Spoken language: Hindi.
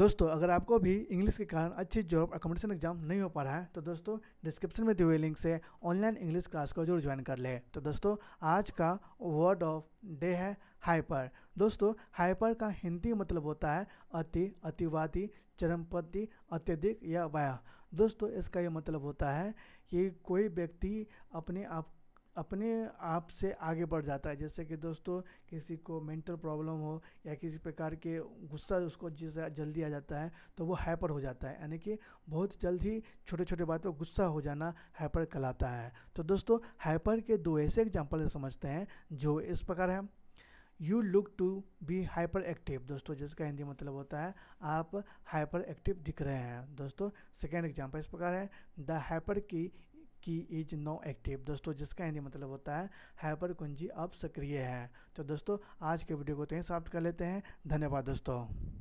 दोस्तों अगर आपको भी इंग्लिश के कारण अच्छी जॉब अकोमोडेशन एग्जाम नहीं हो पा रहा है तो दोस्तों डिस्क्रिप्शन में दिए हुए लिंक से ऑनलाइन इंग्लिश क्लास को जरूर ज्वाइन कर ले तो दोस्तों आज का वर्ड ऑफ डे है हाइपर दोस्तों हाइपर का हिंदी मतलब होता है अति अतिवादी चरमपति अत्यधिक या वाया दोस्तों इसका ये मतलब होता है कि कोई व्यक्ति अपने आप अपने आप से आगे बढ़ जाता है जैसे कि दोस्तों किसी को मेंटल प्रॉब्लम हो या किसी प्रकार के गुस्सा उसको जैसे जल्दी आ जाता है तो वो हाइपर हो जाता है यानी कि बहुत जल्द ही छोटे छोटे बात पर गुस्सा हो जाना हाइपर कहलाता है तो दोस्तों हाइपर के दो ऐसे एग्जाम्पल समझते हैं जो इस प्रकार है you look to be hyperactive दोस्तों जिसका हिंदी मतलब होता है आप हाइपर एक्टिव दिख रहे हैं दोस्तों सेकेंड एग्जाम्पल इस प्रकार है द हाइपर की की इज नो एक्टिव दोस्तों जिसका हिंदी मतलब होता है हाइपर कुंजी अब सक्रिय है तो दोस्तों आज के वीडियो को तो यहीं समाप्त कर लेते हैं धन्यवाद दोस्तों